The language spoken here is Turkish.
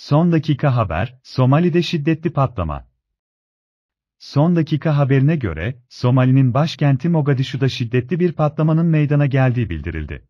Son dakika haber, Somali'de şiddetli patlama. Son dakika haberine göre, Somali'nin başkenti Mogadishu'da şiddetli bir patlamanın meydana geldiği bildirildi.